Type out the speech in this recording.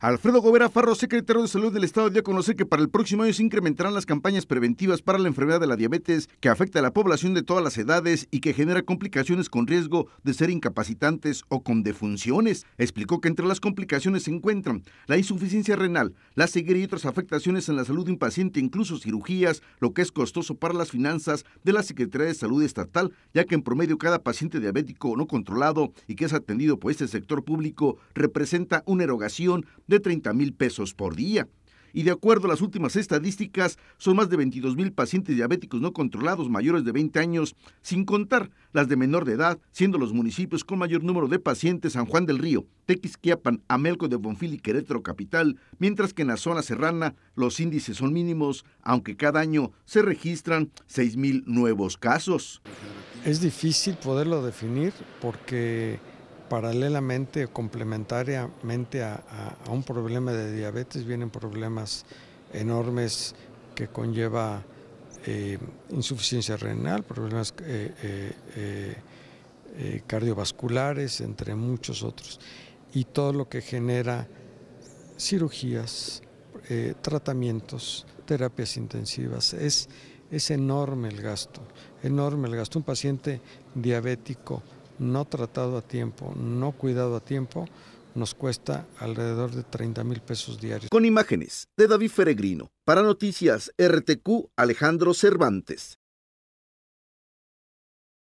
Alfredo Gobera Farro, secretario de Salud del Estado, dio a conocer que para el próximo año se incrementarán las campañas preventivas para la enfermedad de la diabetes que afecta a la población de todas las edades y que genera complicaciones con riesgo de ser incapacitantes o con defunciones. Explicó que entre las complicaciones se encuentran la insuficiencia renal, la ceguera y otras afectaciones en la salud de un paciente, incluso cirugías, lo que es costoso para las finanzas de la Secretaría de Salud Estatal, ya que en promedio cada paciente diabético no controlado y que es atendido por este sector público representa una erogación de 30 mil pesos por día. Y de acuerdo a las últimas estadísticas, son más de 22 mil pacientes diabéticos no controlados mayores de 20 años, sin contar las de menor de edad, siendo los municipios con mayor número de pacientes San Juan del Río, Tequisquiapan, Amelco de Bonfil y Querétaro Capital, mientras que en la zona serrana los índices son mínimos, aunque cada año se registran 6 mil nuevos casos. Es difícil poderlo definir porque paralelamente complementariamente a, un problema de diabetes vienen problemas enormes que conlleva eh, insuficiencia renal, problemas eh, eh, cardiovasculares, entre muchos otros, y todo lo que genera cirugías, tratamientos, terapias intensivas. Es, es enorme el gasto, enorme el gasto. Un paciente diabético no tratado a tiempo, no cuidado a tiempo, nos cuesta alrededor de 30 mil pesos diarios. Con imágenes de David Feregrino, para Noticias RTQ, Alejandro Cervantes.